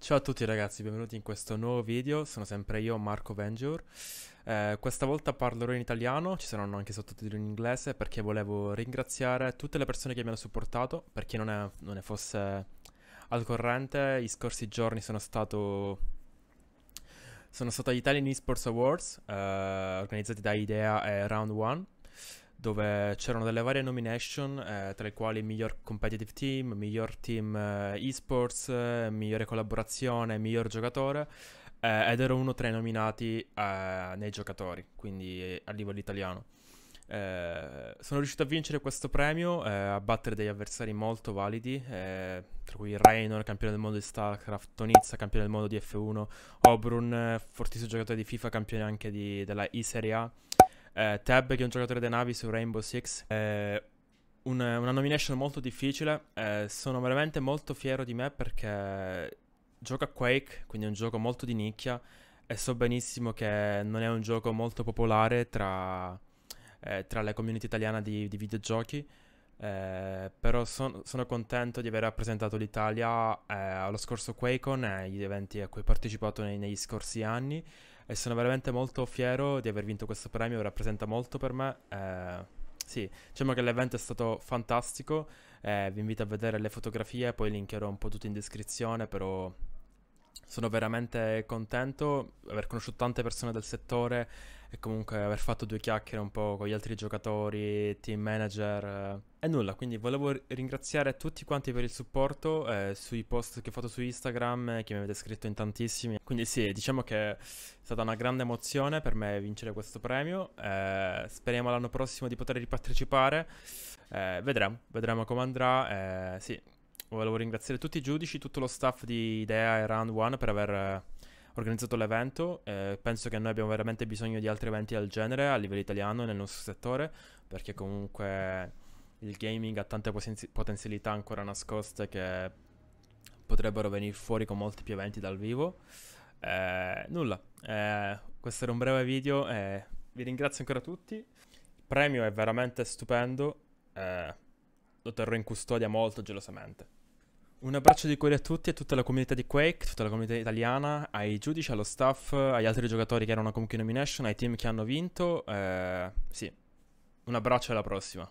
Ciao a tutti ragazzi, benvenuti in questo nuovo video, sono sempre io Marco Vengior eh, Questa volta parlerò in italiano, ci saranno anche sottotitoli in inglese perché volevo ringraziare tutte le persone che mi hanno supportato Per chi non ne, non ne fosse al corrente, gli scorsi giorni sono stato sono stato agli Italian Esports Awards eh, organizzati da Idea e Round 1 dove c'erano delle varie nomination, eh, tra le quali miglior competitive team, miglior team eh, esports, eh, migliore collaborazione, miglior giocatore, eh, ed ero uno tra i nominati eh, nei giocatori, quindi a livello italiano. Eh, sono riuscito a vincere questo premio, a battere degli avversari molto validi, tra cui Raynor, campione del mondo di StarCraft, Tonizza, campione del mondo di F1, Obrun, fortissimo giocatore di FIFA, campione anche di, della e serie A eh, Tab che è un giocatore dei navi su Rainbow Six. Eh, un, una nomination molto difficile. Eh, sono veramente molto fiero di me perché gioco a Quake, quindi è un gioco molto di nicchia. E so benissimo che non è un gioco molto popolare tra, eh, tra la community italiana di, di videogiochi. Eh, però son, sono contento di aver rappresentato l'Italia eh, allo scorso QuakeCon e agli eventi a cui ho partecipato nei, negli scorsi anni e sono veramente molto fiero di aver vinto questo premio, rappresenta molto per me. Eh, sì, diciamo che l'evento è stato fantastico, eh, vi invito a vedere le fotografie, poi linkerò un po' tutto in descrizione, però sono veramente contento di aver conosciuto tante persone del settore e comunque aver fatto due chiacchiere un po' con gli altri giocatori, team manager e eh, nulla, quindi volevo ringraziare tutti quanti per il supporto eh, sui post che ho fatto su Instagram eh, che mi avete scritto in tantissimi. Quindi sì, diciamo che è stata una grande emozione per me vincere questo premio. Eh, speriamo l'anno prossimo di poter ripartecipare. vedremo, vedremo come andrà. sì, Volevo ringraziare tutti i giudici, tutto lo staff di Idea e Round One per aver eh, organizzato l'evento. Eh, penso che noi abbiamo veramente bisogno di altri eventi del genere a livello italiano e nel nostro settore, perché comunque il gaming ha tante potenzialità ancora nascoste che potrebbero venire fuori con molti più eventi dal vivo. Eh, nulla, eh, questo era un breve video e vi ringrazio ancora tutti. Il premio è veramente stupendo, eh, lo terrò in custodia molto gelosamente. Un abbraccio di cuore a tutti, a tutta la comunità di Quake, tutta la comunità italiana, ai giudici, allo staff, agli altri giocatori che erano comunque in nomination, ai team che hanno vinto. Eh, sì, un abbraccio e alla prossima.